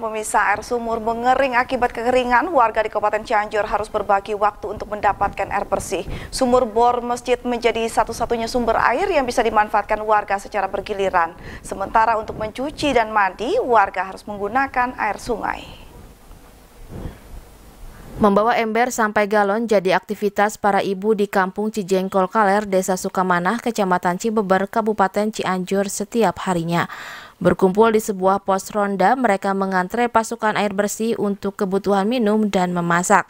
Pemirsa air sumur mengering akibat kekeringan, warga di Kabupaten Cianjur harus berbagi waktu untuk mendapatkan air bersih. Sumur bor masjid menjadi satu-satunya sumber air yang bisa dimanfaatkan warga secara bergiliran. Sementara untuk mencuci dan mandi, warga harus menggunakan air sungai. Membawa ember sampai galon jadi aktivitas para ibu di kampung Cijengkol Kaler, Desa Sukamanah, Kecamatan Cibeber, Kabupaten Cianjur setiap harinya. Berkumpul di sebuah pos ronda, mereka mengantre pasukan air bersih untuk kebutuhan minum dan memasak.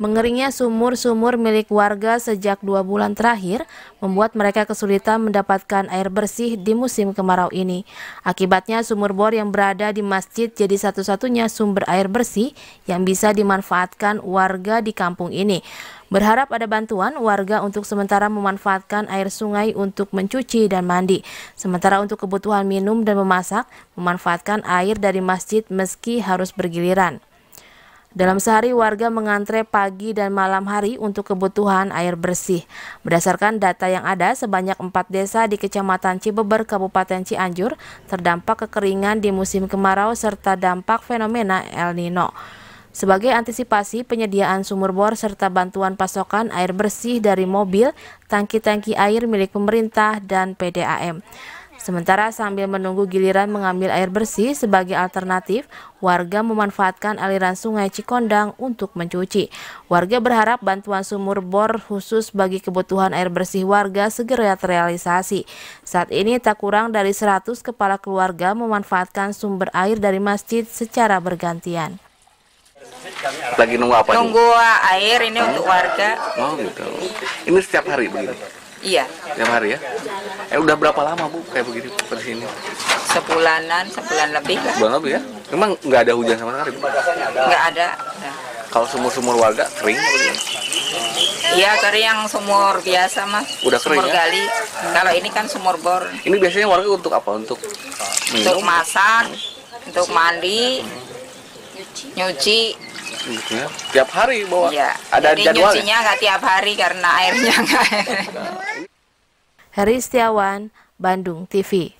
Mengeringnya sumur-sumur milik warga sejak dua bulan terakhir membuat mereka kesulitan mendapatkan air bersih di musim kemarau ini. Akibatnya sumur bor yang berada di masjid jadi satu-satunya sumber air bersih yang bisa dimanfaatkan warga di kampung ini. Berharap ada bantuan warga untuk sementara memanfaatkan air sungai untuk mencuci dan mandi. Sementara untuk kebutuhan minum dan memasak, memanfaatkan air dari masjid meski harus bergiliran. Dalam sehari, warga mengantre pagi dan malam hari untuk kebutuhan air bersih. Berdasarkan data yang ada, sebanyak empat desa di Kecamatan Cibeber, Kabupaten Cianjur, terdampak kekeringan di musim kemarau serta dampak fenomena El Nino. Sebagai antisipasi penyediaan sumur bor serta bantuan pasokan air bersih dari mobil, tangki-tangki air milik pemerintah, dan PDAM. Sementara sambil menunggu giliran mengambil air bersih sebagai alternatif, warga memanfaatkan aliran sungai Cikondang untuk mencuci. Warga berharap bantuan sumur bor khusus bagi kebutuhan air bersih warga segera terrealisasi. Saat ini tak kurang dari 100 kepala keluarga memanfaatkan sumber air dari masjid secara bergantian. Lagi nunggu apa? Nunggu air ini untuk warga. Oh gitu. Ini setiap hari begitu. Iya. Tiap hari ya? Eh udah berapa lama bu kayak begini seperti ini? Sebulanan, sebulan lebih lah. Sebulan lebih ya? Emang nggak ada hujan sama sekali? Nggak ada. Kalau sumur-sumur warga kering? Iya kering yang sumur biasa mas. Udah kering sumur ya? Kalau ini kan sumur bor. Ini biasanya warga untuk apa? Untuk minum? Untuk masak, untuk mandi, nyuci. Tiap hari bawa. Iya. Ada Jadi jadwal. nyucinya nggak tiap hari karena airnya nggak. Heri Setiawan, Bandung TV.